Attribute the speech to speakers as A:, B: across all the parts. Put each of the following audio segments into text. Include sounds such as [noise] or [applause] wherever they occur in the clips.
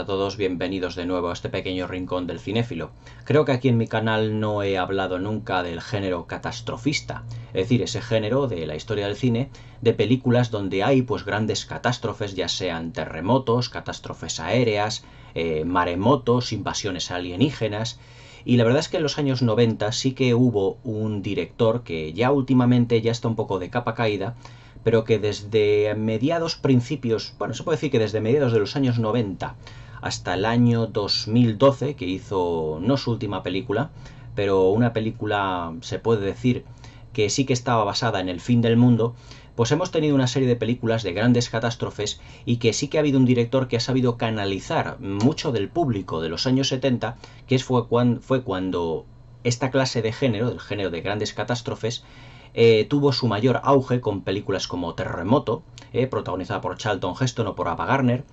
A: a todos, bienvenidos de nuevo a este pequeño rincón del cinéfilo. Creo que aquí en mi canal no he hablado nunca del género catastrofista, es decir, ese género de la historia del cine, de películas donde hay pues grandes catástrofes, ya sean terremotos, catástrofes aéreas, eh, maremotos, invasiones alienígenas, y la verdad es que en los años 90 sí que hubo un director que ya últimamente ya está un poco de capa caída, pero que desde mediados principios, bueno, se puede decir que desde mediados de los años 90 hasta el año 2012, que hizo no su última película, pero una película, se puede decir, que sí que estaba basada en el fin del mundo, pues hemos tenido una serie de películas de grandes catástrofes y que sí que ha habido un director que ha sabido canalizar mucho del público de los años 70, que fue cuando, fue cuando esta clase de género, del género de grandes catástrofes, eh, tuvo su mayor auge con películas como Terremoto, eh, protagonizada por Charlton Heston o por Ava Garner,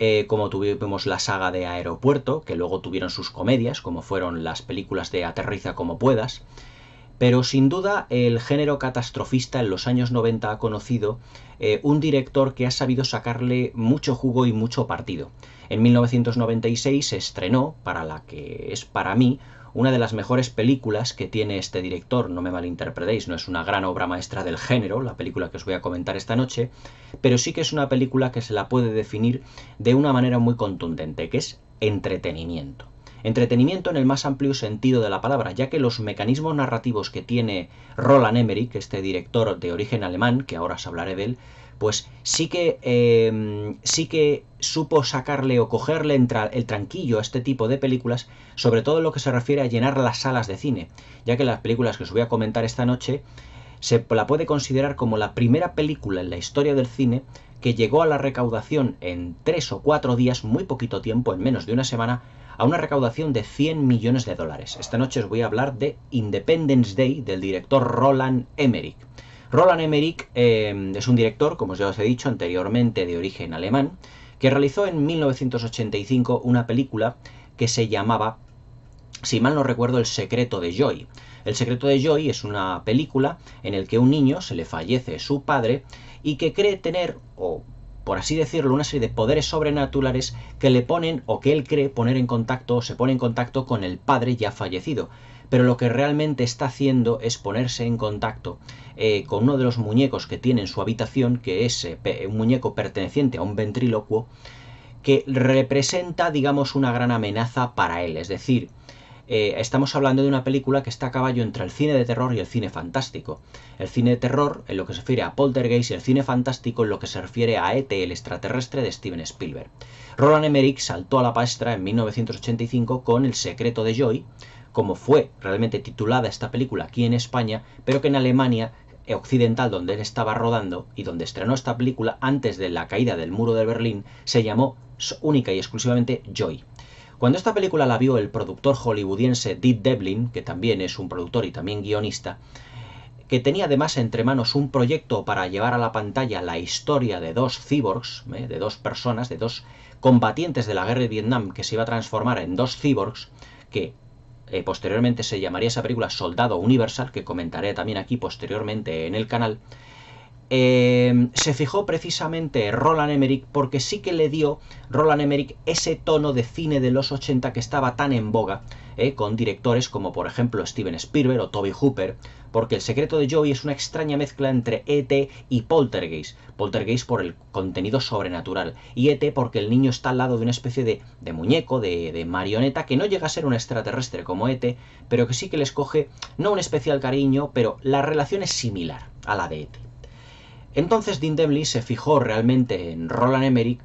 A: eh, como tuvimos la saga de Aeropuerto, que luego tuvieron sus comedias, como fueron las películas de Aterriza como puedas, pero sin duda el género catastrofista en los años 90 ha conocido eh, un director que ha sabido sacarle mucho jugo y mucho partido. En 1996 se estrenó, para la que es para mí, una de las mejores películas que tiene este director, no me malinterpretéis, no es una gran obra maestra del género, la película que os voy a comentar esta noche, pero sí que es una película que se la puede definir de una manera muy contundente, que es entretenimiento. Entretenimiento en el más amplio sentido de la palabra, ya que los mecanismos narrativos que tiene Roland Emmerich, este director de origen alemán, que ahora os hablaré de él, pues sí que, em, sí que supo sacarle o cogerle el tranquillo a este tipo de películas, sobre todo en lo que se refiere a llenar las salas de cine, ya que las películas que os voy a comentar esta noche se la puede considerar como la primera película en la historia del cine que llegó a la recaudación en tres o cuatro días, muy poquito tiempo, en menos de una semana, a una recaudación de 100 millones de dólares. Esta noche os voy a hablar de Independence Day del director Roland Emmerich. Roland Emmerich em, es un director, como ya os he dicho anteriormente, de origen alemán, que realizó en 1985 una película que se llamaba, si mal no recuerdo, El secreto de Joy. El secreto de Joy es una película en la que un niño se le fallece su padre y que cree tener, o por así decirlo, una serie de poderes sobrenaturales que le ponen o que él cree poner en contacto o se pone en contacto con el padre ya fallecido. Pero lo que realmente está haciendo es ponerse en contacto eh, con uno de los muñecos que tiene en su habitación, que es eh, un muñeco perteneciente a un ventrílocuo, que representa, digamos, una gran amenaza para él. Es decir, eh, estamos hablando de una película que está a caballo entre el cine de terror y el cine fantástico. El cine de terror en lo que se refiere a Poltergeist y el cine fantástico en lo que se refiere a E.T., el extraterrestre de Steven Spielberg. Roland Emmerich saltó a la palestra en 1985 con El secreto de Joy, como fue realmente titulada esta película aquí en España, pero que en Alemania occidental donde él estaba rodando y donde estrenó esta película antes de la caída del muro de Berlín se llamó única y exclusivamente Joy. Cuando esta película la vio el productor hollywoodiense Dick Devlin, que también es un productor y también guionista, que tenía además entre manos un proyecto para llevar a la pantalla la historia de dos cyborgs, ¿eh? de dos personas, de dos combatientes de la guerra de Vietnam que se iba a transformar en dos cyborgs, que eh, posteriormente se llamaría esa película Soldado Universal, que comentaré también aquí posteriormente en el canal, Em, se fijó precisamente Roland Emmerich porque sí que le dio Roland Emmerich ese tono de cine de los 80 que estaba tan en boga ¿eh? con directores como por ejemplo Steven Spielberg o Toby Hooper, porque El secreto de Joey es una extraña mezcla entre ET y Poltergeist, Poltergeist por el contenido sobrenatural y ET porque el niño está al lado de una especie de, muñeco, de, marioneta que no llega a ser un extraterrestre como ET, pero que sí que le coge no un especial cariño, pero la relación es similar a la de ET. Entonces Dean Demling se fijó realmente en Roland Emmerich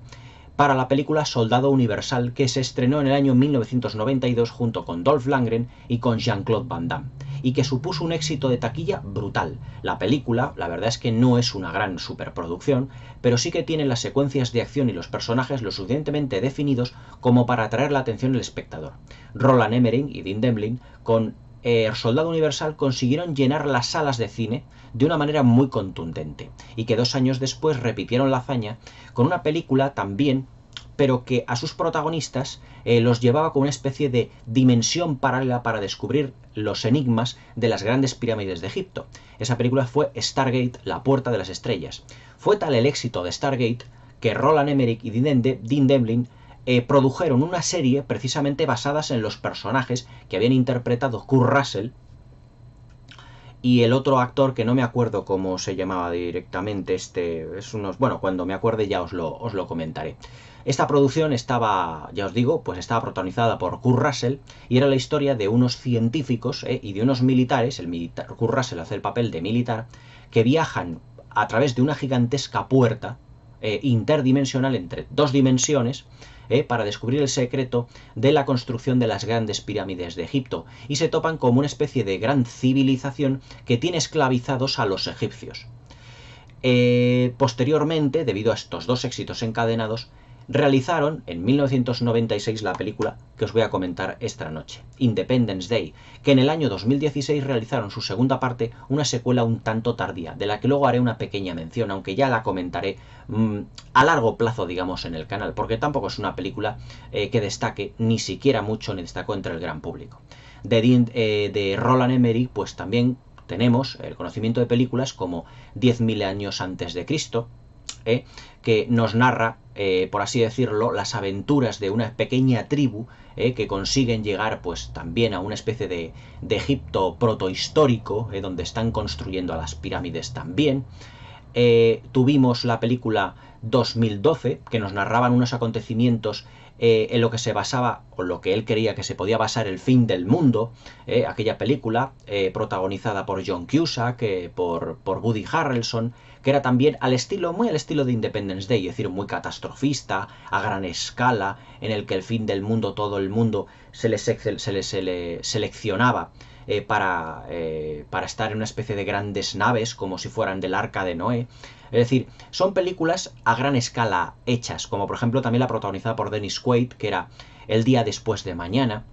A: para la película Soldado Universal que se estrenó en el año 1992 junto con Dolph Langren y con Jean-Claude Van Damme y que supuso un éxito de taquilla brutal. La película, la verdad es que no es una gran superproducción, pero sí que tiene las secuencias de acción y los personajes lo suficientemente definidos como para atraer la atención del espectador. Roland Emmerich y Dean Demling con eh, soldado Universal consiguieron llenar las salas de cine de una manera muy contundente y que dos años después repitieron la hazaña con una película también pero que a sus protagonistas eh, los llevaba con una especie de dimensión paralela para descubrir los enigmas de las grandes pirámides de Egipto. Esa película fue Stargate, la puerta de las estrellas. Fue tal el éxito de Stargate que Roland Emmerich y Dean Demlin eh, produjeron una serie precisamente basadas en los personajes que habían interpretado Kurt Russell y el otro actor que no me acuerdo cómo se llamaba directamente, este es unos, bueno, cuando me acuerde ya os lo, os lo comentaré. Esta producción estaba, ya os digo, pues estaba protagonizada por Kurt Russell y era la historia de unos científicos eh, y de unos militares, el militar, Kurt Russell hace el papel de militar, que viajan a través de una gigantesca puerta eh, interdimensional entre dos dimensiones eh, para descubrir el secreto de la construcción de las grandes pirámides de Egipto y se topan con una especie de gran civilización que tiene esclavizados a los egipcios. Eh, posteriormente, debido a estos dos éxitos encadenados, realizaron en 1996 la película que os voy a comentar esta noche, Independence Day, que en el año 2016 realizaron su segunda parte, una secuela un tanto tardía, de la que luego haré una pequeña mención, aunque ya la comentaré mm, a largo plazo, digamos, en el canal, porque tampoco es una película eh, que destaque ni siquiera mucho, ni destacó entre el gran público. De, eh, de Roland Emery, pues también tenemos el conocimiento de películas como 10.000 años antes de Cristo, eh, que nos narra eh, por así decirlo, las aventuras de una pequeña tribu eh, que consiguen llegar pues también a una especie de, de Egipto protohistórico, eh, donde están construyendo a las pirámides también. tuvimos la película 2012, que nos narraban unos acontecimientos eh, en lo que se basaba, o lo que él creía que se podía basar el fin del mundo, eh, aquella película eh, protagonizada por John Cusack, por, por Woody Harrelson, que era también al estilo, muy al estilo de Independence Day, es decir, muy catastrofista, a gran escala, en el que el fin del mundo, todo el mundo, se les seleccionaba. para, para, estar en una especie de grandes naves, como si fueran del arca de Noé, es decir, son películas a gran escala hechas, como por ejemplo también la protagonizada por Dennis Quaid, que era El día después de mañana,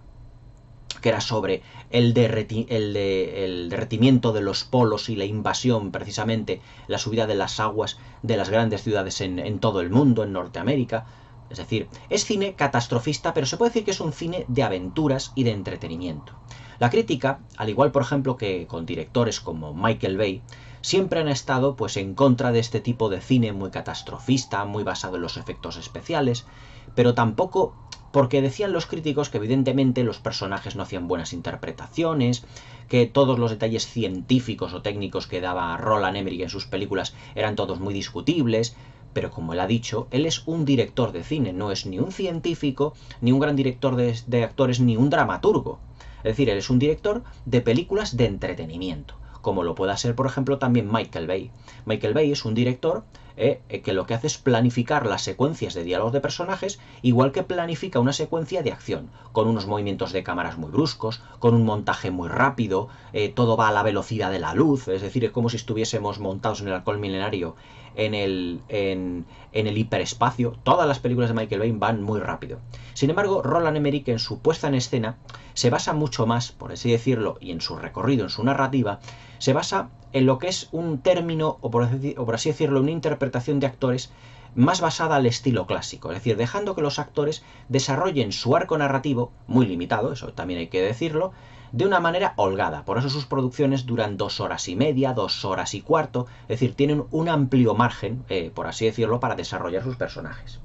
A: que era sobre el, derretimiento de los polos y la invasión, precisamente, la subida de las aguas de las grandes ciudades en, en todo el mundo, en Norteamérica. Es decir, es cine catastrofista, pero se puede decir que es un cine de aventuras y de entretenimiento. La crítica, al igual por ejemplo que con directores como Michael Bay, siempre han estado pues en contra de este tipo de cine muy catastrofista, muy basado en los efectos especiales, pero tampoco porque decían los críticos que evidentemente los personajes no hacían buenas interpretaciones, que todos los detalles científicos o técnicos que daba Roland Emmerich en sus películas eran todos muy discutibles, pero como él ha dicho, él es un director de cine, no es ni un científico, ni un gran director de, de actores, ni un dramaturgo. Es decir, él es un director de películas de entretenimiento, como lo pueda ser, por ejemplo, también Michael Bay. Michael Bay es un director eh, eh, que lo que hace es planificar las secuencias de diálogos de personajes, igual que planifica una secuencia de acción, con unos movimientos de cámaras muy bruscos, con un montaje muy rápido, eh, todo va a la velocidad de la luz, es decir, es como si estuviésemos montados en el alcohol milenario en el, en, el hiperespacio, todas las películas de Michael Bay van muy rápido. Sin embargo, Roland Emmerich en su puesta en escena se basa mucho más, por así decirlo, y en su recorrido, en su narrativa, se basa en lo que es un término, o por, así decirlo, una interpretación de actores más basada al estilo clásico, es decir, dejando que los actores desarrollen su arco narrativo, muy limitado, eso también hay que decirlo, de una manera holgada. Por eso sus producciones duran dos horas y media, dos horas y cuarto, es decir, tienen un amplio margen, eh, por así decirlo, para desarrollar sus personajes.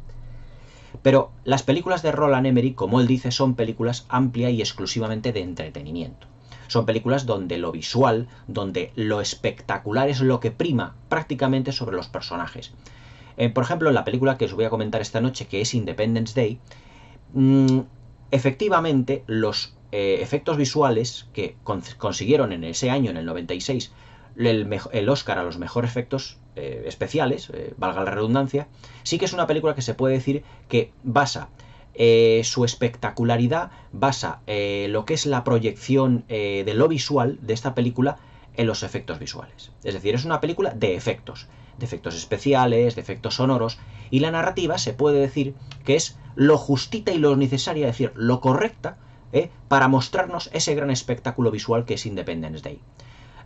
A: Pero las películas de Roland Emmerich, como él dice, son películas amplia y exclusivamente de entretenimiento. Son películas donde lo visual, donde lo espectacular es lo que prima prácticamente sobre los personajes. Eh, por ejemplo, la película que os voy a comentar esta noche, que es Independence Day, mm, efectivamente los eh, efectos visuales que consiguieron en ese año, en el 96, el, Oscar a los mejores efectos eh, especiales, valga la redundancia, sí que es una película que se puede decir que basa su espectacularidad basa lo que es la proyección de lo visual de esta película en los efectos visuales. Es decir, es una película de efectos de efectos especiales, de efectos sonoros, y la narrativa se puede decir que es lo justita y lo necesaria, es decir, lo correcta, ¿eh? para mostrarnos ese gran espectáculo visual que es Independence Day.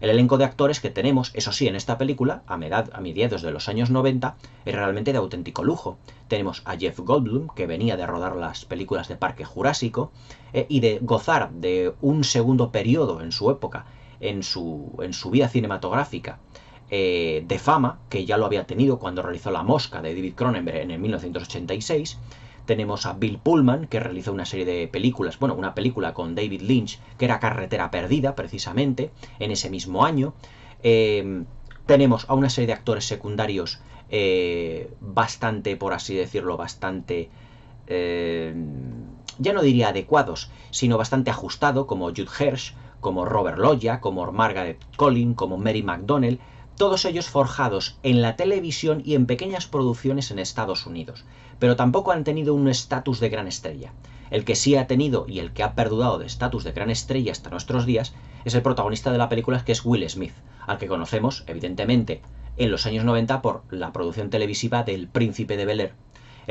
A: El elenco de actores que tenemos, eso sí, en esta película, a, a mediados de los años 90, es realmente de auténtico lujo. Tenemos a Jeff Goldblum, que venía de rodar las películas de Parque Jurásico, ¿eh? y de gozar de un segundo periodo en su época, en su, en su vida cinematográfica, eh, de fama, que ya lo había tenido cuando realizó La Mosca de David Cronenberg en el 1986. Tenemos a Bill Pullman, que realizó una serie de películas, bueno, una película con David Lynch, que era Carretera Perdida, precisamente, en ese mismo año. Eh, tenemos a una serie de actores secundarios eh, bastante, por así decirlo, bastante... ya no diría adecuados, sino bastante ajustado, como Jude Hirsch, como Robert Loya, como Margaret Collin, como Mary McDonnell, todos ellos forjados en la televisión y en pequeñas producciones en Estados Unidos, pero tampoco han tenido un estatus de gran estrella. El que sí ha tenido y el que ha perdurado de estatus de gran estrella hasta nuestros días es el protagonista de la película que es Will Smith, al que conocemos, evidentemente, en los años 90 por la producción televisiva del Príncipe de Bel Air,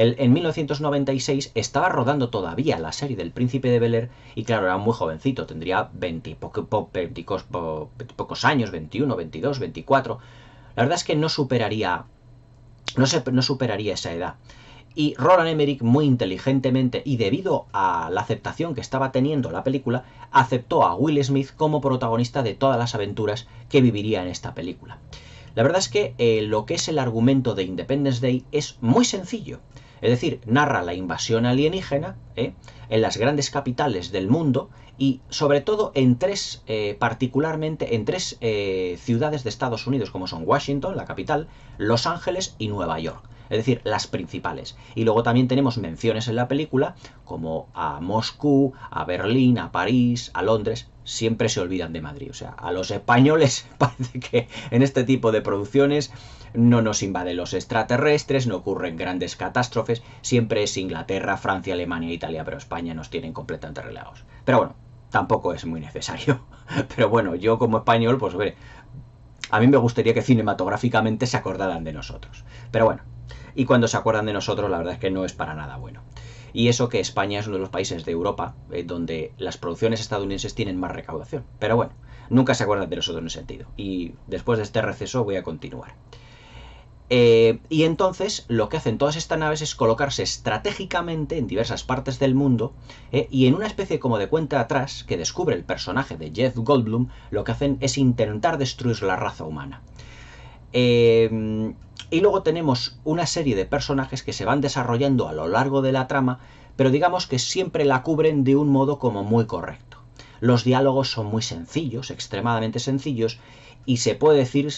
A: en 1996 estaba rodando todavía la serie del Príncipe de Bel y claro, era muy jovencito, tendría 20, pocos, años, 21, 22, 24. La verdad es que no superaría, no, no superaría esa edad. Y Roland Emmerich, muy inteligentemente y debido a la aceptación que estaba teniendo la película, aceptó a Will Smith como protagonista de todas las aventuras que viviría en esta película. La verdad es que eh, lo que es el argumento de Independence Day es muy sencillo. Es decir, narra la invasión alienígena ¿eh? en las grandes capitales del mundo y sobre todo en tres, eh, particularmente en tres eh, ciudades de Estados Unidos, como son Washington, la capital, Los Ángeles y Nueva York. Es decir, las principales. Y luego también tenemos menciones en la película como a Moscú, a Berlín, a París, a Londres. Siempre se olvidan de Madrid. O sea, a los españoles [laughs] parece que en este tipo de producciones no nos invaden los extraterrestres, no ocurren grandes catástrofes, siempre es Inglaterra, Francia, Alemania, Italia, pero España nos tienen completamente relegados. Pero bueno, tampoco es muy necesario. [laughs] Pero bueno, yo como español, pues hombre. a mí me gustaría que cinematográficamente se acordaran de nosotros. Pero bueno, y cuando se acuerdan de nosotros, la verdad es que no es para nada bueno. Y eso que España es uno de los países de Europa eh, donde las producciones estadounidenses tienen más recaudación. Pero bueno, nunca se acuerdan de nosotros en ese sentido. Y después de este receso voy a continuar. Eh, y entonces lo que hacen todas estas naves es colocarse estratégicamente en diversas partes del mundo eh, y en una especie como de cuenta atrás que descubre el personaje de Jeff Goldblum, lo que hacen es intentar destruir la raza humana. Eh, y luego tenemos una serie de personajes que se van desarrollando a lo largo de la trama, pero digamos que siempre la cubren de un modo como muy correcto. Los diálogos son muy sencillos, extremadamente sencillos, y se puede decir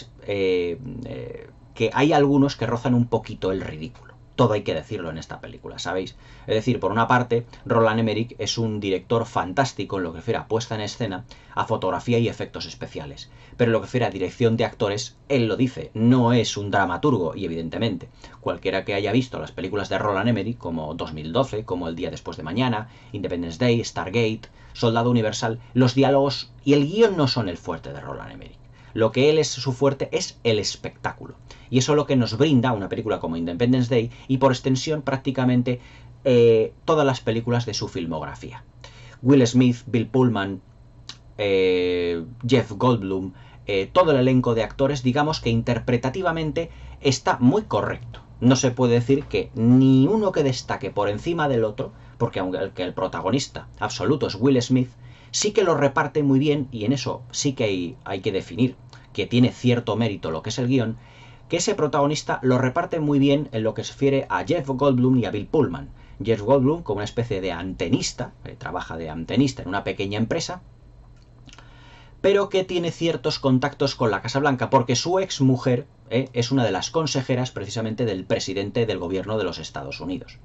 A: que hay algunos que rozan un poquito el ridículo. Todo hay que decirlo en esta película, ¿sabéis? Es decir, por una parte, Roland Emmerich es un director fantástico en lo que refiere a puesta en escena, a fotografía y efectos especiales. Pero en lo que fuera a dirección de actores, él lo dice, no es un dramaturgo, y evidentemente, cualquiera que haya visto las películas de Roland Emmerich, como 2012, como El Día Después de Mañana, Independence Day, Stargate, Soldado Universal, los diálogos y el guión no son el fuerte de Roland Emmerich lo que él es su fuerte es el espectáculo. Y eso es lo que nos brinda una película como Independence Day y por extensión prácticamente eh, todas las películas de su filmografía. Will Smith, Bill Pullman, eh, Jeff Goldblum, eh, todo el elenco de actores, digamos que interpretativamente está muy correcto. No se puede decir que ni uno que destaque por encima del otro, porque aunque el protagonista absoluto es Will Smith, sí que lo reparte muy bien, y en eso sí que hay, que definir que tiene cierto mérito lo que es el guión, que ese protagonista lo reparte muy bien en lo que se refiere a Jeff Goldblum y a Bill Pullman. Jeff Goldblum como una especie de antenista, eh, trabaja de antenista en una pequeña empresa, pero que tiene ciertos contactos con la Casa Blanca, porque su ex mujer eh, es una de las consejeras precisamente del presidente del gobierno de los Estados Unidos.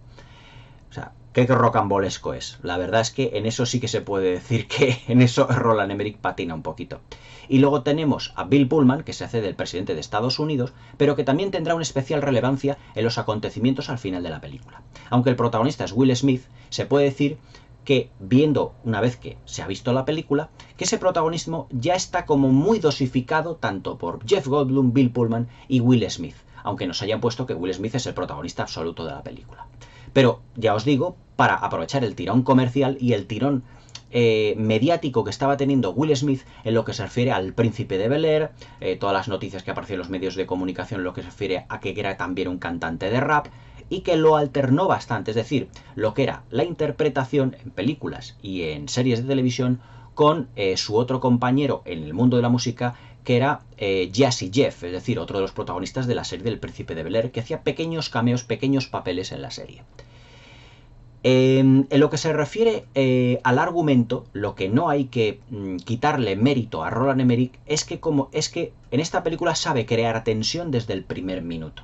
A: O sea, qué rocambolesco es. La verdad es que en eso sí que se puede decir que [laughs] en eso Roland Emmerich patina un poquito. Y luego tenemos a Bill Pullman, que se hace del presidente de Estados Unidos, pero que también tendrá una especial relevancia en los acontecimientos al final de la película. Aunque el protagonista es Will Smith, se puede decir que viendo una vez que se ha visto la película, que ese protagonismo ya está como muy dosificado tanto por Jeff Goldblum, Bill Pullman y Will Smith, aunque nos hayan puesto que Will Smith es el protagonista absoluto de la película. Pero ya os digo, para aprovechar el tirón comercial y el tirón eh, mediático que estaba teniendo Will Smith en lo que se refiere al príncipe de Bel Air, eh, todas las noticias que aparecieron en los medios de comunicación en lo que se refiere a que era también un cantante de rap y que lo alternó bastante, es decir, lo que era la interpretación en películas y en series de televisión con eh, su otro compañero en el mundo de la música, que era eh, Jeff, es decir, otro de los protagonistas de la serie del Príncipe de Bel que hacía pequeños cameos, pequeños papeles en la serie. Em, en lo que se refiere eh, al argumento, lo que no hay que mm, quitarle mérito a Roland Emmerich es que, como, es que en esta película sabe crear tensión desde el primer minuto.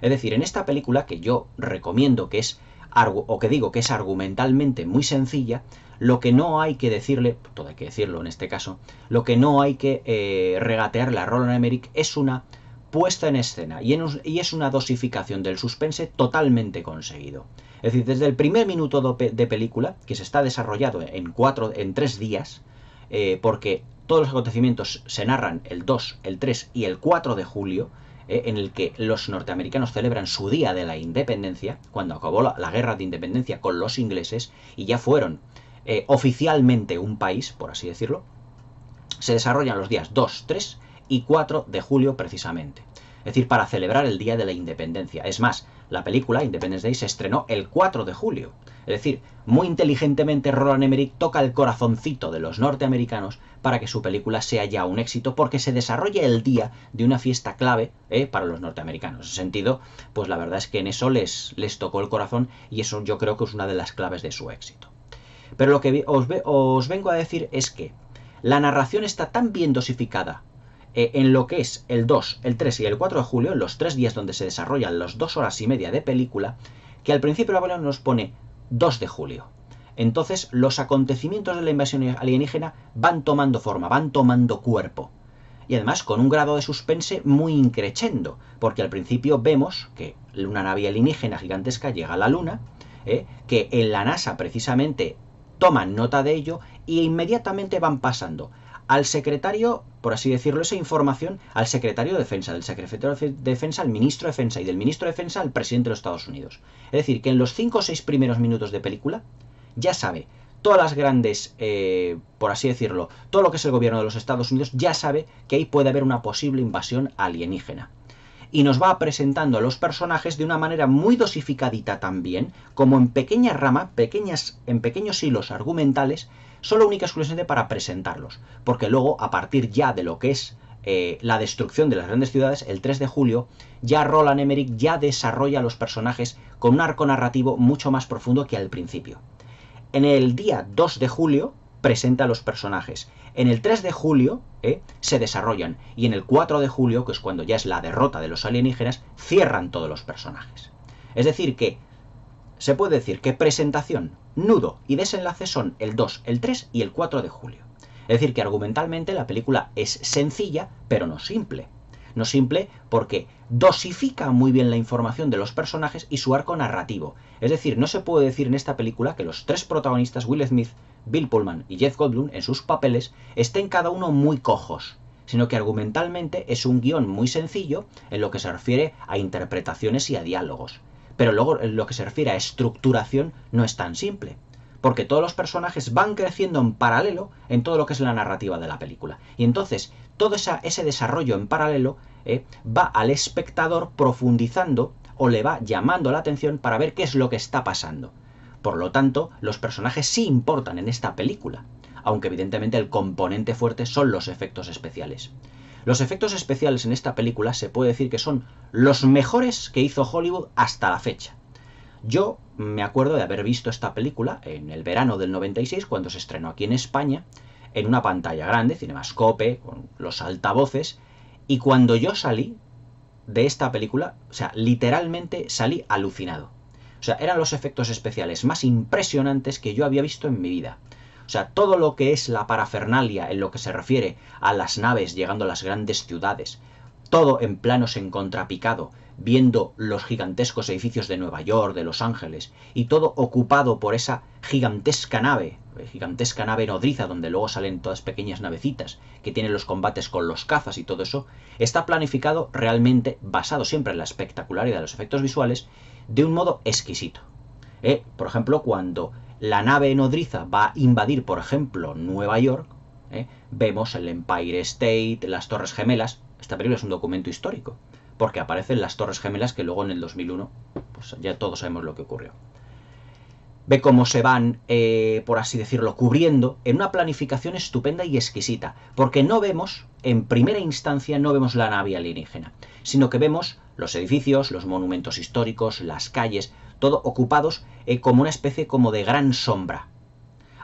A: Es decir, en esta película que yo recomiendo que es o que digo que es argumentalmente muy sencilla, lo que no hay que decirle, todo hay que decirlo en este caso, lo que no hay que eh, regatearle a Roland Emmerich es una puesta en escena y, es una dosificación del suspense totalmente conseguido. Es decir, desde el primer minuto de, película, que se está desarrollado en, cuatro, en tres días, eh, porque todos los acontecimientos se narran el 2, el 3 y el 4 de julio, eh, en el que los norteamericanos celebran su día de la independencia, cuando acabó la, guerra de independencia con los ingleses, y ya fueron eh, oficialmente un país, por así decirlo, se desarrollan los días 2, 3 y 4 de julio precisamente. Es decir, para celebrar el Día de la Independencia. Es más, la película Independence Day se estrenó el 4 de julio. Es decir, muy inteligentemente Roland Emmerich toca el corazoncito de los norteamericanos para que su película sea ya un éxito porque se desarrolla el día de una fiesta clave eh, para los norteamericanos. En ese sentido, pues la verdad es que en eso les, les tocó el corazón y eso yo creo que es una de las claves de su éxito. Pero lo que os, os vengo a decir es que la narración está tan bien dosificada eh, en lo que es el 2, el 3 y el 4 de julio, en los tres días donde se desarrollan las dos horas y media de película, que al principio la nos pone 2 de julio. Entonces los acontecimientos de la invasión alienígena van tomando forma, van tomando cuerpo. Y además con un grado de suspense muy increchendo, porque al principio vemos que una nave alienígena gigantesca llega a la Luna, eh, que en la NASA precisamente toman nota de ello e inmediatamente van pasando al secretario, por así decirlo, esa información al secretario de Defensa, del secretario de Defensa al ministro de Defensa y del ministro de Defensa al presidente de los Estados Unidos. Es decir, que en los 5 o 6 primeros minutos de película ya sabe todas las grandes, eh, por así decirlo, todo lo que es el gobierno de los Estados Unidos ya sabe que ahí puede haber una posible invasión alienígena y nos va presentando a los personajes de una manera muy dosificadita también, como en pequeña rama, pequeñas, en pequeños hilos argumentales, solo única y exclusivamente para presentarlos. Porque luego, a partir ya de lo que es eh, la destrucción de las grandes ciudades, el 3 de julio, ya Roland Emmerich ya desarrolla a los personajes con un arco narrativo mucho más profundo que al principio. En el día 2 de julio, presenta a los personajes. En el 3 de julio ¿eh? se desarrollan y en el 4 de julio, que es cuando ya es la derrota de los alienígenas, cierran todos los personajes. Es decir, que se puede decir que presentación, nudo y desenlace son el 2, el 3 y el 4 de julio. Es decir, que argumentalmente la película es sencilla, pero no simple. No simple porque dosifica muy bien la información de los personajes y su arco narrativo. Es decir, no se puede decir en esta película que los tres protagonistas, Will Smith, Bill Pullman y Jeff Goldblum en sus papeles estén cada uno muy cojos, sino que argumentalmente es un guión muy sencillo en lo que se refiere a interpretaciones y a diálogos. Pero luego en lo que se refiere a estructuración no es tan simple, porque todos los personajes van creciendo en paralelo en todo lo que es la narrativa de la película. Y entonces todo ese desarrollo en paralelo eh, va al espectador profundizando o le va llamando la atención para ver qué es lo que está pasando. Por lo tanto, los personajes sí importan en esta película, aunque evidentemente el componente fuerte son los efectos especiales. Los efectos especiales en esta película se puede decir que son los mejores que hizo Hollywood hasta la fecha. Yo me acuerdo de haber visto esta película en el verano del 96, cuando se estrenó aquí en España, en una pantalla grande, Cinemascope, con los altavoces, y cuando yo salí de esta película, o sea, literalmente salí alucinado. O sea, eran los efectos especiales más impresionantes que yo había visto en mi vida. O sea, todo lo que es la parafernalia en lo que se refiere a las naves llegando a las grandes ciudades, todo en planos en contrapicado, viendo los gigantescos edificios de Nueva York, de Los Ángeles, y todo ocupado por esa gigantesca nave, eh, gigantesca nave nodriza, donde luego salen todas pequeñas navecitas que tienen los combates con los cazas y todo eso, está planificado realmente basado siempre en la espectacularidad de los efectos visuales de un modo exquisito. Eh, por ejemplo, cuando la nave nodriza va a invadir, por ejemplo, Nueva York, eh, vemos el Empire State, las Torres Gemelas. Esta película es un documento histórico, porque aparecen las Torres Gemelas que luego en el 2001, pues ya todos sabemos lo que ocurrió ve cómo se van, eh, por así decirlo, cubriendo en una planificación estupenda y exquisita, porque no vemos, en primera instancia, no vemos la nave alienígena, sino que vemos los edificios, los monumentos históricos, las calles, todo ocupados eh, como una especie como de gran sombra.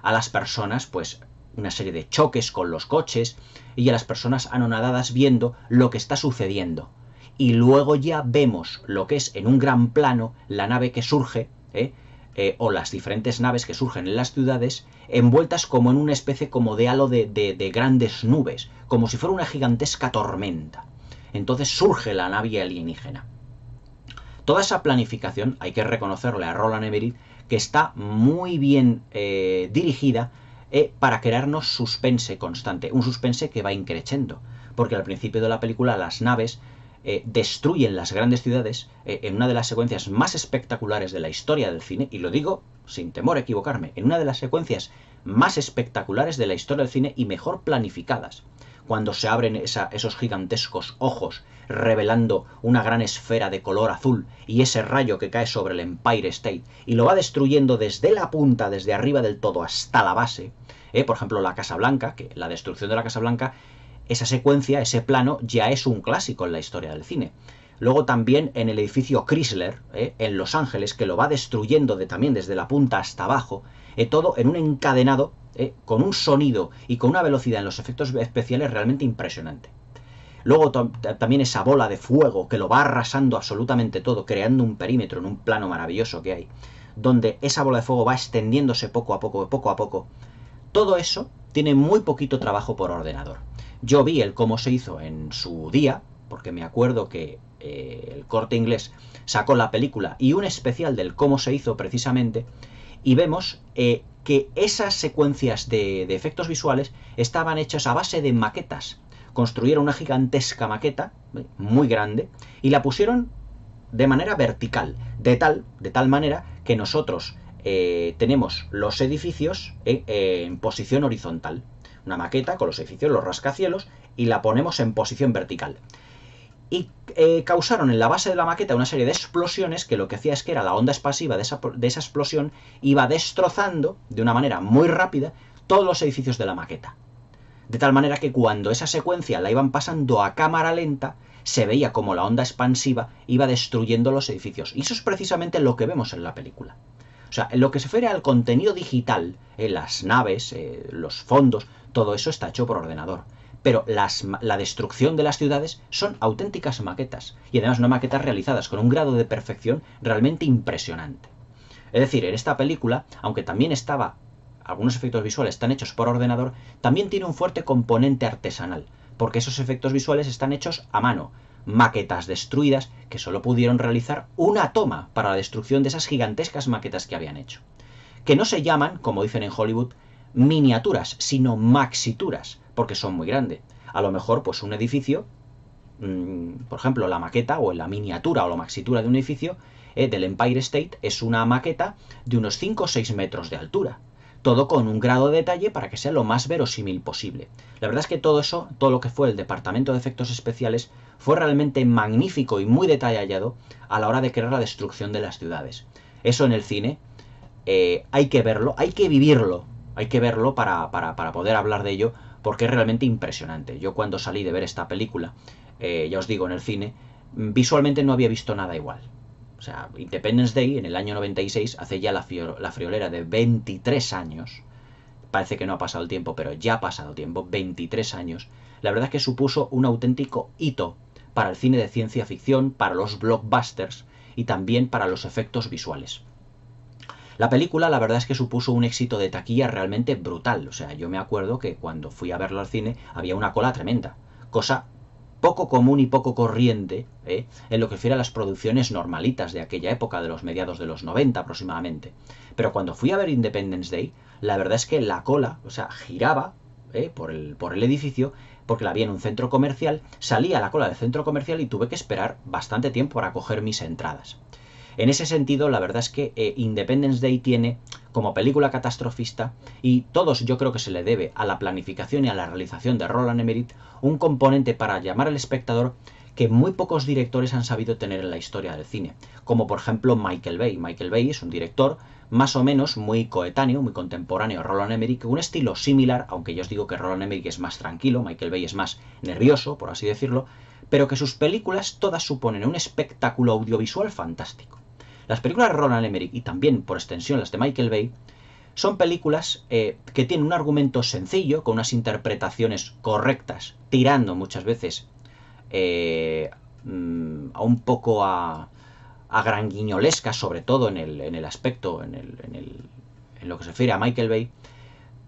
A: A las personas, pues, una serie de choques con los coches y a las personas anonadadas viendo lo que está sucediendo. Y luego ya vemos lo que es en un gran plano la nave que surge, ¿eh? Eh, o las diferentes naves que surgen en las ciudades envueltas como en una especie como de halo de, grandes nubes, como si fuera una gigantesca tormenta. Entonces surge la nave alienígena. Toda esa planificación, hay que reconocerle a Roland Emmerich, que está muy bien eh, dirigida eh, para crearnos suspense constante, un suspense que va increchendo porque al principio de la película las naves eh, destruyen las grandes ciudades eh, en una de las secuencias más espectaculares de la historia del cine, y lo digo sin temor a equivocarme, en una de las secuencias más espectaculares de la historia del cine y mejor planificadas, cuando se abren esos gigantescos ojos revelando una gran esfera de color azul y ese rayo que cae sobre el Empire State y lo va destruyendo desde la punta, desde arriba del todo hasta la base, eh, por ejemplo la Casa Blanca, que la destrucción de la Casa Blanca esa secuencia, ese plano, ya es un clásico en la historia del cine. Luego también en el edificio Chrysler, ¿eh? en Los Ángeles, que lo va destruyendo de, también desde la punta hasta abajo, eh, todo en un encadenado, ¿eh? con un sonido y con una velocidad en los efectos especiales realmente impresionante. Luego también esa bola de fuego que lo va arrasando absolutamente todo, creando un perímetro en un plano maravilloso que hay, donde esa bola de fuego va extendiéndose poco a poco, poco a poco. Todo eso tiene muy poquito trabajo por ordenador. Yo vi el cómo se hizo en su día, porque me acuerdo que eh, el corte inglés sacó la película y un especial del cómo se hizo precisamente, y vemos eh, que esas secuencias de, efectos visuales estaban hechas a base de maquetas. Construyeron una gigantesca maqueta, eh, muy grande, y la pusieron de manera vertical, de tal, de tal manera que nosotros tenemos los edificios en posición horizontal una maqueta con los edificios, los rascacielos, y la ponemos en posición vertical. Y eh, causaron en la base de la maqueta una serie de explosiones que lo que hacía es que era la onda expansiva de esa, explosión, iba destrozando de una manera muy rápida todos los edificios de la maqueta. De tal manera que cuando esa secuencia la iban pasando a cámara lenta, se veía como la onda expansiva iba destruyendo los edificios. Y eso es precisamente lo que vemos en la película. O sea, en lo que se refiere al contenido digital, en eh, las naves, eh, los fondos, todo eso está hecho por ordenador. Pero las, la destrucción de las ciudades son auténticas maquetas, y además no maquetas realizadas con un grado de perfección realmente impresionante. Es decir, en esta película, aunque también estaba, algunos efectos visuales están hechos por ordenador, también tiene un fuerte componente artesanal, porque esos efectos visuales están hechos a mano, maquetas destruidas que solo pudieron realizar una toma para la destrucción de esas gigantescas maquetas que habían hecho, que no se llaman, como dicen en Hollywood, miniaturas, sino maxituras, porque son muy grandes. A lo mejor, pues un edificio, mm, por ejemplo, la maqueta o la miniatura o la maxitura de un edificio eh, del Empire State es una maqueta de unos 5 o 6 metros de altura. Todo con un grado de detalle para que sea lo más verosímil posible. La verdad es que todo eso, todo lo que fue el Departamento de Efectos Especiales, fue realmente magnífico y muy detallado a la hora de crear la destrucción de las ciudades. Eso en el cine eh, hay que verlo, hay que vivirlo, hay que verlo para, poder hablar de ello, porque es realmente impresionante. Yo cuando salí de ver esta película, eh, ya os digo, en el cine, mm, visualmente no había visto nada igual. O sea, Independence Day en el año 96 hace ya la, la friolera de 23 años. Parece que no ha pasado el tiempo, pero ya ha pasado tiempo, 23 años. La verdad es que supuso un auténtico hito para el cine de ciencia ficción, para los blockbusters y también para los efectos visuales. La película, la verdad es que supuso un éxito de taquilla realmente brutal. O sea, yo me acuerdo que cuando fui a verlo al cine había una cola tremenda. Cosa poco común y poco corriente ¿eh? en lo que refiere a las producciones normalitas de aquella época, de los mediados de los 90 aproximadamente. Pero cuando fui a ver Independence Day, la verdad es que la cola, o sea, giraba ¿eh? por, el, por el edificio porque la había en un centro comercial, salía la cola del centro comercial y tuve que esperar bastante tiempo para coger mis entradas. En ese sentido, la verdad es que eh, Independence Day tiene como película catastrofista, y todos yo creo que se le debe a la planificación y a la realización de Roland Emmerich, un componente para llamar al espectador que muy pocos directores han sabido tener en la historia del cine, como por ejemplo Michael Bay. Michael Bay es un director más o menos muy coetáneo, muy contemporáneo a Roland Emmerich, un estilo similar, aunque yo os digo que Roland Emmerich es más tranquilo, Michael Bay es más nervioso, por así decirlo, pero que sus películas todas suponen un espectáculo audiovisual fantástico. Las películas de Roland Emmerich y también por extensión las de Michael Bay son películas eh, que tienen un argumento sencillo, con unas interpretaciones correctas, tirando muchas veces eh, mm, a un poco a, a gran guiñolesca, sobre todo en el, aspecto, en, lo que se refiere a Michael Bay.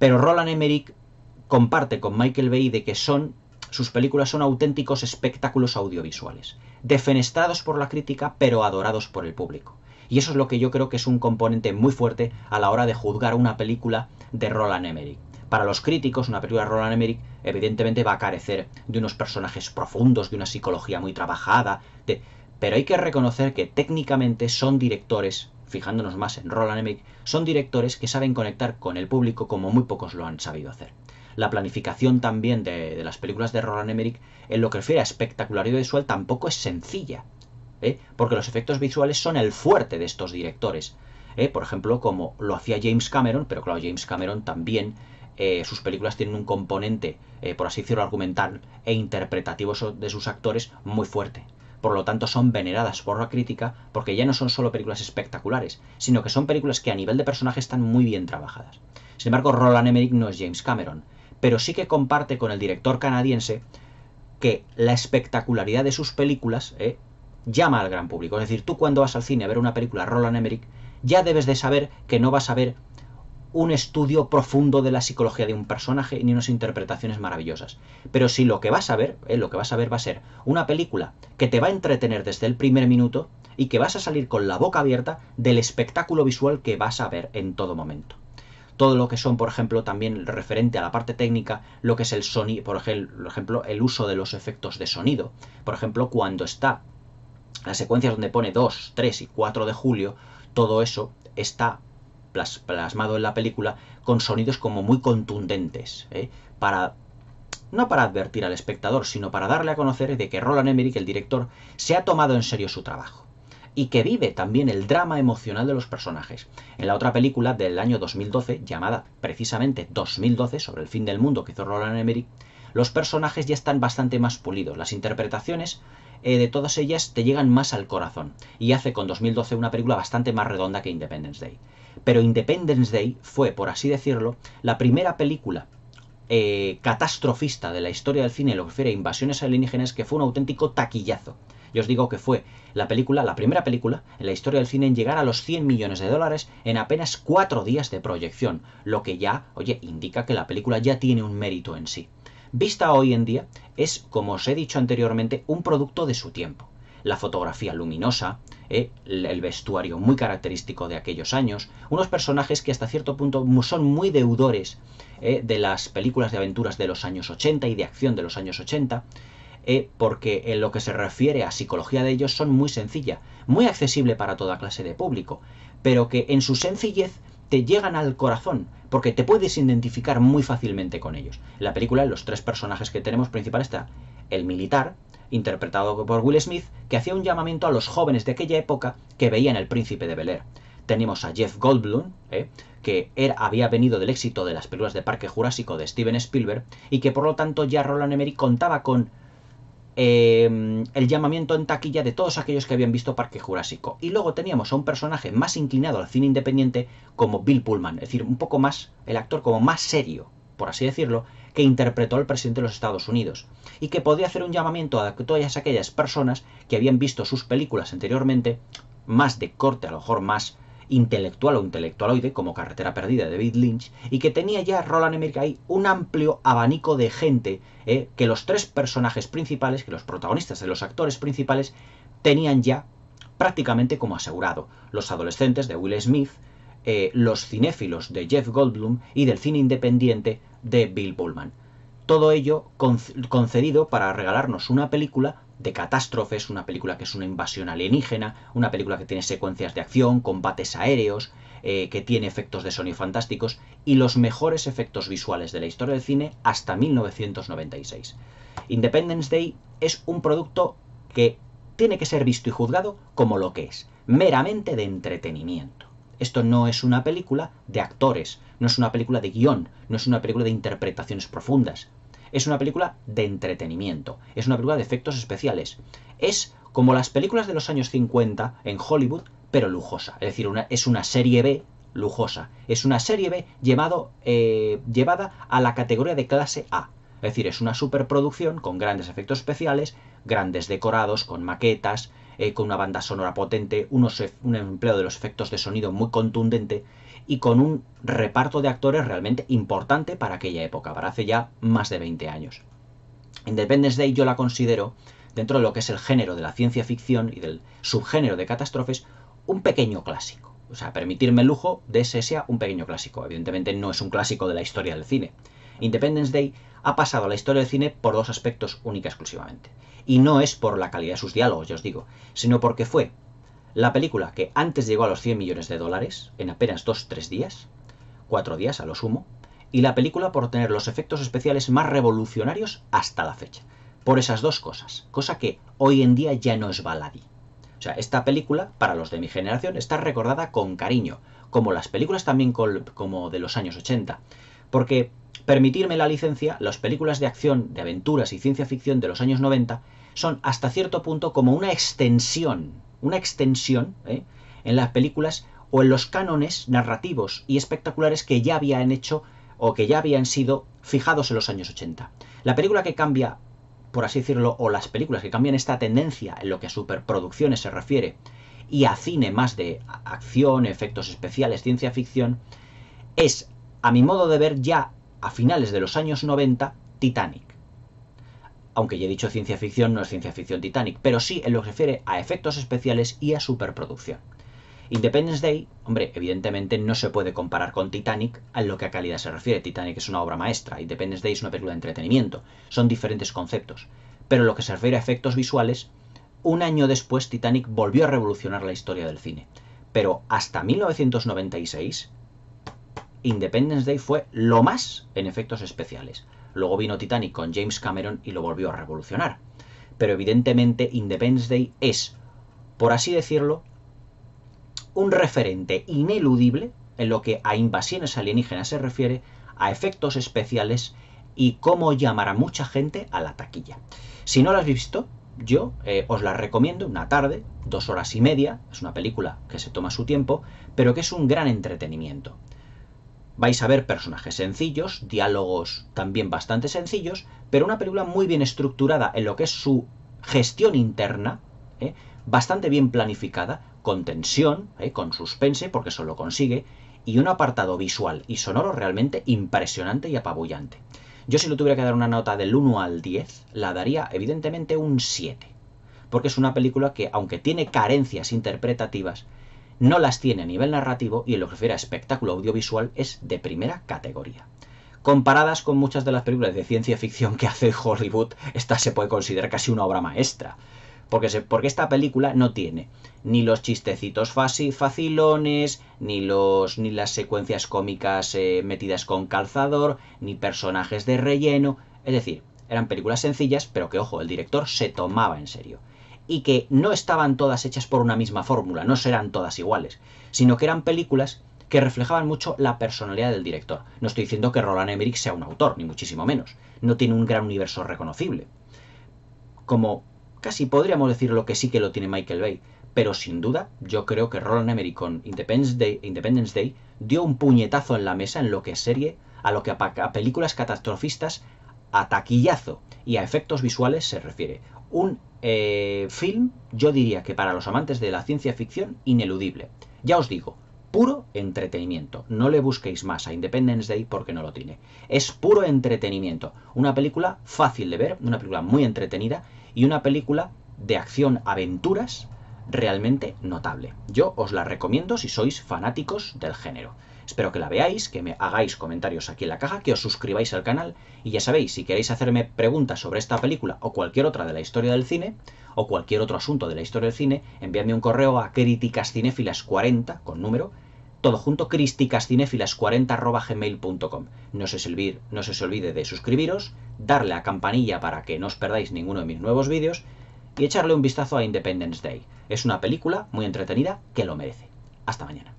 A: Pero Roland Emmerich comparte con Michael Bay de que son sus películas son auténticos espectáculos audiovisuales, defenestrados por la crítica, pero adorados por el público. Y eso es lo que yo creo que es un componente muy fuerte a la hora de juzgar una película de Roland Emmerich. Para los críticos, una película de Roland Emmerich evidentemente va a carecer de unos personajes profundos, de una psicología muy trabajada, pero hay que reconocer que técnicamente son directores, fijándonos más en Roland Emmerich, son directores que saben conectar con el público como muy pocos lo han sabido hacer la planificación también de, de, las películas de Roland Emmerich en lo que refiere a espectacularidad visual tampoco es sencilla. ¿eh? porque los efectos visuales son el fuerte de estos directores. ¿eh? Por ejemplo, como lo hacía James Cameron, pero claro, James Cameron también eh, sus películas tienen un componente, por así decirlo, argumental e interpretativo de sus actores muy fuerte. Por lo tanto, son veneradas por la crítica porque ya no son solo películas espectaculares, sino que son películas que a nivel de personaje están muy bien trabajadas. Sin embargo, Roland Emmerich no es James Cameron, pero sí que comparte con el director canadiense que la espectacularidad de sus películas llama al gran público. Es decir, tú cuando vas al cine a ver una película Roland Emmerich, ya debes de saber que no vas a ver un estudio profundo de la psicología de un personaje ni unas interpretaciones maravillosas. Pero si lo que vas a ver, eh, lo que vas a ver va a ser una película que te va a entretener desde el primer minuto y que vas a salir con la boca abierta del espectáculo visual que vas a ver en todo momento todo lo que son, por ejemplo, también referente a la parte técnica, lo que es el sonido, por ejemplo, el uso de los efectos de sonido. Por ejemplo, cuando está las secuencias donde pone 2, 3 y 4 de julio, todo eso está plasmado en la película con sonidos como muy contundentes, ¿eh? para no para advertir al espectador, sino para darle a conocer de que Roland Emmerich, el director, se ha tomado en serio su trabajo y que vive también el drama emocional de los personajes. En la otra película del año 2012, llamada precisamente 2012, sobre el fin del mundo que hizo Roland Emmerich, los personajes ya están bastante más pulidos, las interpretaciones eh, de todas ellas te llegan más al corazón y hace con 2012 una película bastante más redonda que Independence Day. Pero Independence Day fue, por así decirlo, la primera película eh, catastrofista de la historia del cine en lo que refiere a invasiones alienígenas que fue un auténtico taquillazo. Yo os digo que fue la película, la primera película en la historia del cine en llegar a los 100 millones de dólares en apenas cuatro días de proyección, lo que ya, oye, indica que la película ya tiene un mérito en sí vista hoy en día, es, como os he dicho anteriormente, un producto de su tiempo. La fotografía luminosa, eh, el vestuario muy característico de aquellos años, unos personajes que hasta cierto punto son muy deudores eh, de las películas de aventuras de los años 80 y de acción de los años 80, eh, porque en lo que se refiere a psicología de ellos son muy sencilla, muy accesible para toda clase de público, pero que en su sencillez te llegan al corazón, porque te puedes identificar muy fácilmente con ellos. En la película, los tres personajes que tenemos principales está el militar, interpretado por Will Smith, que hacía un llamamiento a los jóvenes de aquella época que veían El Príncipe de Bel Tenemos a Jeff Goldblum, ¿eh? que había venido del éxito de las películas de Parque Jurásico de Steven Spielberg, y que por lo tanto ya Roland Emery contaba con Em, el llamamiento en taquilla de todos aquellos que habían visto Parque Jurásico. Y luego teníamos a un personaje más inclinado al cine independiente como Bill Pullman, es decir, un poco más, el actor como más serio, por así decirlo, que interpretó al presidente de los Estados Unidos, y que podía hacer un llamamiento a todas aquellas personas que habían visto sus películas anteriormente, más de corte, a lo mejor más intelectual o intelectualoide como Carretera Perdida de David Lynch y que tenía ya Roland Emmerich ahí un amplio abanico de gente eh, que los tres personajes principales, que los protagonistas de los actores principales tenían ya prácticamente como asegurado. Los adolescentes de Will Smith, eh, los cinéfilos de Jeff Goldblum y del cine independiente de Bill Pullman. Todo ello concedido para regalarnos una película de catástrofes, una película que es una invasión alienígena, una película que tiene secuencias de acción, combates aéreos, eh, que tiene efectos de sonido fantásticos y los mejores efectos visuales de la historia del cine hasta 1996. Independence Day es un producto que tiene que ser visto y juzgado como lo que es, meramente de entretenimiento. Esto no es una película de actores, no es una película de guión, no es una película de interpretaciones profundas, es una película de entretenimiento, es una película de efectos especiales. Es como las películas de los años 50 en Hollywood, pero lujosa. Es decir, una, es una serie B lujosa. Es una serie B eh, llevada a la categoría de clase A. Es decir, es una superproducción con grandes efectos especiales, grandes decorados, con maquetas, eh, con una banda sonora potente, un empleo de los efectos de sonido muy contundente y con un reparto de actores realmente importante para aquella época, para hace ya más de 20 años. Independence Day yo la considero, dentro de lo que es el género de la ciencia ficción y del subgénero de catástrofes, un pequeño clásico. O sea, permitirme el lujo de ese sea un pequeño clásico. Evidentemente no es un clásico de la historia del cine. Independence Day ha pasado a la historia del cine por dos aspectos única exclusivamente. Y no es por la calidad de sus diálogos, ya os digo, sino porque fue la película que antes llegó a los 100 millones de dólares, en apenas 2-3 días, 4 días a lo sumo, y la película por tener los efectos especiales más revolucionarios hasta la fecha. Por esas dos cosas, cosa que hoy en día ya no es baladí. O sea, esta película, para los de mi generación, está recordada con cariño, como las películas también como de los años 80. Porque, permitirme la licencia, las películas de acción, de aventuras y ciencia ficción de los años 90 son hasta cierto punto como una extensión una extensión ¿eh? en las películas o en los cánones narrativos y espectaculares que ya habían hecho o que ya habían sido fijados en los años 80. La película que cambia, por así decirlo, o las películas que cambian esta tendencia en lo que a superproducciones se refiere y a cine más de acción, efectos especiales, ciencia ficción, es, a mi modo de ver, ya a finales de los años 90, Titanic aunque ya he dicho ciencia ficción, no es ciencia ficción Titanic, pero sí en lo que se refiere a efectos especiales y a superproducción. Independence Day, hombre, evidentemente no se puede comparar con Titanic a lo que a calidad se refiere. Titanic es una obra maestra, Independence Day es una película de entretenimiento, son diferentes conceptos. Pero en lo que se refiere a efectos visuales, un año después Titanic volvió a revolucionar la historia del cine. Pero hasta 1996, Independence Day fue lo más en efectos especiales. Luego vino Titanic con James Cameron y lo volvió a revolucionar. Pero evidentemente Independence Day es, por así decirlo, un referente ineludible en lo que a invasiones alienígenas se refiere, a efectos especiales y cómo llamar a mucha gente a la taquilla. Si no la has visto, yo eh, os la recomiendo una tarde, dos horas y media, es una película que se toma su tiempo, pero que es un gran entretenimiento vais a ver personajes sencillos, diálogos también bastante sencillos, pero una película muy bien estructurada en lo que es su gestión interna, ¿eh? bastante bien planificada, con tensión, ¿eh? con suspense, porque eso lo consigue, y un apartado visual y sonoro realmente impresionante y apabullante. Yo si lo tuviera que dar una nota del 1 al 10, la daría evidentemente un 7, porque es una película que, aunque tiene carencias interpretativas, no las tiene a nivel narrativo y en lo que refiere a espectáculo audiovisual es de primera categoría. Comparadas con muchas de las películas de ciencia ficción que hace Hollywood, esta se puede considerar casi una obra maestra. Porque, porque esta película no tiene ni los chistecitos facilones, ni, los, ni las secuencias cómicas eh, metidas con calzador, ni personajes de relleno. Es decir, eran películas sencillas, pero que, ojo, el director se tomaba en serio y que no estaban todas hechas por una misma fórmula, no serán todas iguales, sino que eran películas que reflejaban mucho la personalidad del director. No estoy diciendo que Roland Emmerich sea un autor, ni muchísimo menos. No tiene un gran universo reconocible. Como casi podríamos decir lo que sí que lo tiene Michael Bay, pero sin duda yo creo que Roland Emmerich con Independence Day, dio un puñetazo en la mesa en lo que es serie, a lo que a películas catastrofistas, a taquillazo y a efectos visuales se refiere un eh, film, yo diría que para los amantes de la ciencia ficción, ineludible. Ya os digo, puro entretenimiento. No le busquéis más a Independence Day porque no lo tiene. Es puro entretenimiento. Una película fácil de ver, una película muy entretenida y una película de acción aventuras realmente notable. Yo os la recomiendo si sois fanáticos del género. Espero que la veáis, que me hagáis comentarios aquí en la caja, que os suscribáis al canal y ya sabéis, si queréis hacerme preguntas sobre esta película o cualquier otra de la historia del cine o cualquier otro asunto de la historia del cine, enviadme un correo a críticascinéfilas40 con número todo junto críticascinéfilas40 No se servir no se os olvide de suscribiros, darle a campanilla para que no os perdáis ninguno de mis nuevos vídeos y echarle un vistazo a Independence Day. Es una película muy entretenida que lo merece. Hasta mañana.